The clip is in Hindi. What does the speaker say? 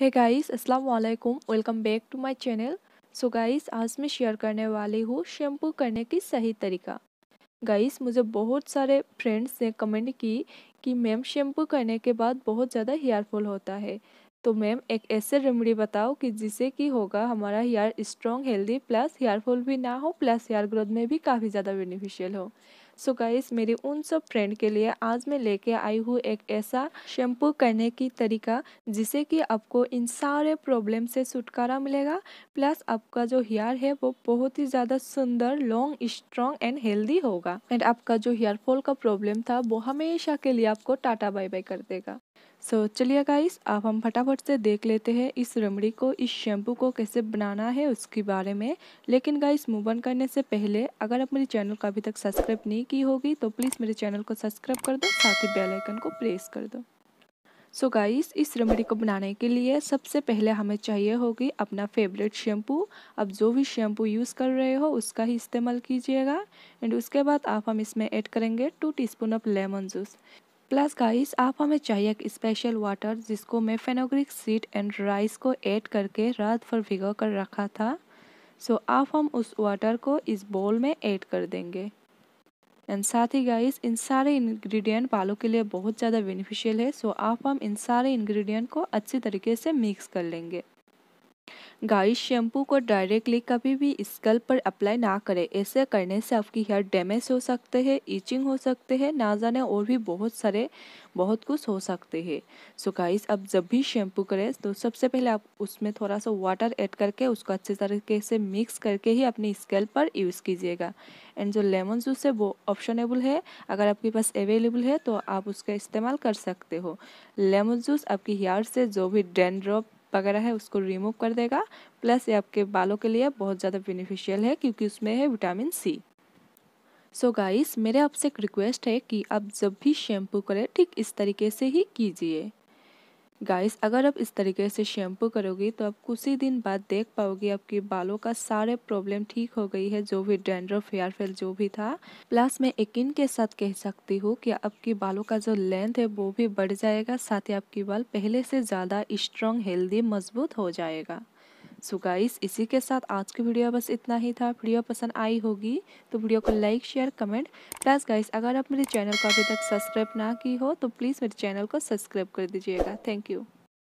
है गाइस अस्सलाम वालेकुम welcome back to my channel so guys आज मैं शेयर करने वाली हूँ शैम्पू करने की सही तरीका गाइस मुझे बहुत सारे फ्रेंड्स ने कमेंट की कि मैम शैम्पू करने के बाद बहुत ज़्यादा हेयर फॉल होता है तो मैम एक ऐसे रेमडी बताओ कि जिससे कि होगा हमारा hair strong healthy plus hair fall भी ना हो प्लस हेयर ग्रोथ में भी काफ़ी ज़्यादा बेनिफिशियल हो सो so गाइस मेरी उन सब फ्रेंड के लिए आज मैं लेके आई हूँ एक ऐसा शैम्पू करने की तरीका जिससे कि आपको इन सारे प्रॉब्लम से छुटकारा मिलेगा प्लस आपका जो हेयर है वो बहुत ही ज़्यादा सुंदर लॉन्ग स्ट्रॉन्ग एंड हेल्दी होगा एंड आपका जो हेयर फॉल का प्रॉब्लम था वो हमेशा के लिए आपको टाटा बाय बाय कर देगा सो so, चलिए गाइस आप हम फटाफट से देख लेते हैं इस रमड़ी को इस शैम्पू को कैसे बनाना है उसके बारे में लेकिन गाइस मूव ऑन करने से पहले अगर आप मेरे चैनल को अभी तक सब्सक्राइब नहीं की होगी तो प्लीज़ मेरे चैनल को सब्सक्राइब कर दो साथ ही बेल आइकन को प्रेस कर दो सो so गाइस इस रेमेडी को बनाने के लिए सबसे पहले हमें चाहिए होगी अपना फेवरेट शैम्पू अब जो भी शैम्पू यूज़ कर रहे हो उसका ही इस्तेमाल कीजिएगा एंड उसके बाद आप हम इसमें ऐड करेंगे two teaspoon of lemon juice plus guys आप हमें चाहिए एक स्पेशल वाटर जिसको मैं फेनोग्रिक सीड एंड राइस को ऐड करके रात भर भिगो कर रखा था सो so, आप हम उस वाटर को इस बोल में ऐड कर देंगे एंड साथ ही गाइस इन सारे इंग्रेडिएंट बालों के लिए बहुत ज़्यादा बेनिफिशियल है सो आप हम इन सारे इंग्रेडिएंट को अच्छी तरीके से मिक्स कर लेंगे गाइस शैम्पू को डायरेक्टली कभी भी स्कल पर अप्लाई ना करें ऐसे करने से आपकी हेयर डैमेज हो सकते हैं ईचिंग हो सकते हैं ना जाने और भी बहुत सारे बहुत कुछ हो सकते हैं सो गाइस अब जब भी शैम्पू करें तो सबसे पहले आप उसमें थोड़ा सा वाटर ऐड करके उसको अच्छे तरीके से मिक्स करके ही अपनी स्कल्प पर यूज़ कीजिएगा एंड जो लेमन जूस है वो ऑप्शनेबल है अगर आपके पास अवेलेबल है तो आप उसका इस्तेमाल कर सकते हो लेमन जूस आपकी हेयर से जो भी डेंड्रॉप वगैरह है उसको रिमूव कर देगा प्लस ये आपके बालों के लिए बहुत ज़्यादा बेनिफिशियल है क्योंकि उसमें है vitamin C so so guys मेरे आपसे एक रिक्वेस्ट है कि आप जब भी शैम्पू करें ठीक इस तरीके से ही कीजिए गाइस अगर आप इस तरीके से शैम्पू करोगे तो आप कुछ ही दिन बाद देख पाओगे आपके बालों का सारे प्रॉब्लम ठीक हो गई है जो भी डेंड्रफ हेयर फेल जो भी था प्लस मैं यकीन के साथ कह सकती हूँ कि आपके बालों का जो लेंथ है वो भी बढ़ जाएगा साथ ही आपके बाल पहले से ज़्यादा स्ट्रॉन्ग हेल्दी मजबूत हो जाएगा सो so गाइस इसी के साथ आज की वीडियो बस इतना ही था वीडियो पसंद आई होगी तो वीडियो को like share comment plus guys अगर आप मेरे चैनल को अभी तक सब्सक्राइब ना की हो तो प्लीज़ मेरे चैनल को सब्सक्राइब कर दीजिएगा थैंक यू